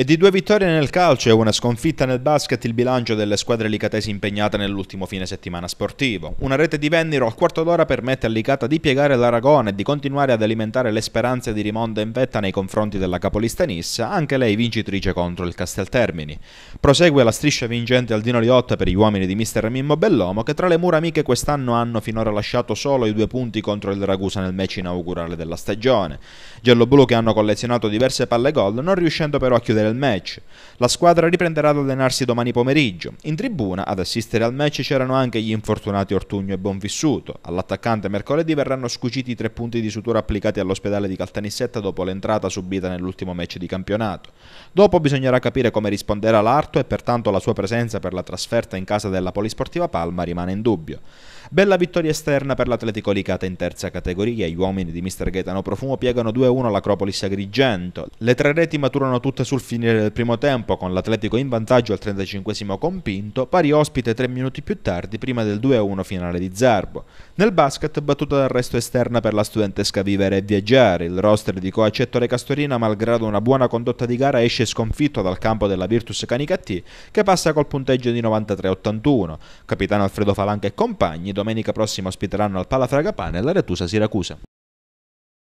È di due vittorie nel calcio e una sconfitta nel basket il bilancio delle squadre licatesi impegnate nell'ultimo fine settimana sportivo. Una rete di Venniro al quarto d'ora permette a Licata di piegare l'Aragona e di continuare ad alimentare le speranze di rimonda in vetta nei confronti della capolista Nissa, anche lei vincitrice contro il Casteltermini. Prosegue la striscia vincente al Dino Liotta per gli uomini di mister Mimmo Bellomo che tra le mura amiche quest'anno hanno finora lasciato solo i due punti contro il Ragusa nel match inaugurale della stagione. Gialloblu che hanno collezionato diverse palle gol non riuscendo però a chiudere del match. La squadra riprenderà ad allenarsi domani pomeriggio. In tribuna ad assistere al match c'erano anche gli infortunati Ortugno e Bonvissuto. All'attaccante mercoledì verranno scuciti i tre punti di sutura applicati all'ospedale di Caltanissetta dopo l'entrata subita nell'ultimo match di campionato. Dopo bisognerà capire come risponderà l'Arto e pertanto la sua presenza per la trasferta in casa della Polisportiva Palma rimane in dubbio. Bella vittoria esterna per l'Atletico Licata in terza categoria. Gli uomini di Mister Gaetano Profumo piegano 2-1 all'Acropolis Agrigento. Le tre reti maturano tutte sul finire del primo tempo, con l'Atletico in vantaggio al 35 compinto, pari ospite 3 minuti più tardi prima del 2-1 finale di Zarbo. Nel basket, battuta d'arresto esterna per la studentesca Vivere e Viaggiare. Il roster di Coacettore Castorina, malgrado una buona condotta di gara, esce sconfitto dal campo della Virtus Canicattì, che passa col punteggio di 93-81. Capitano Alfredo Falanca e compagni domenica prossima ospiteranno al Palafraga Panel la Retusa Siracusa.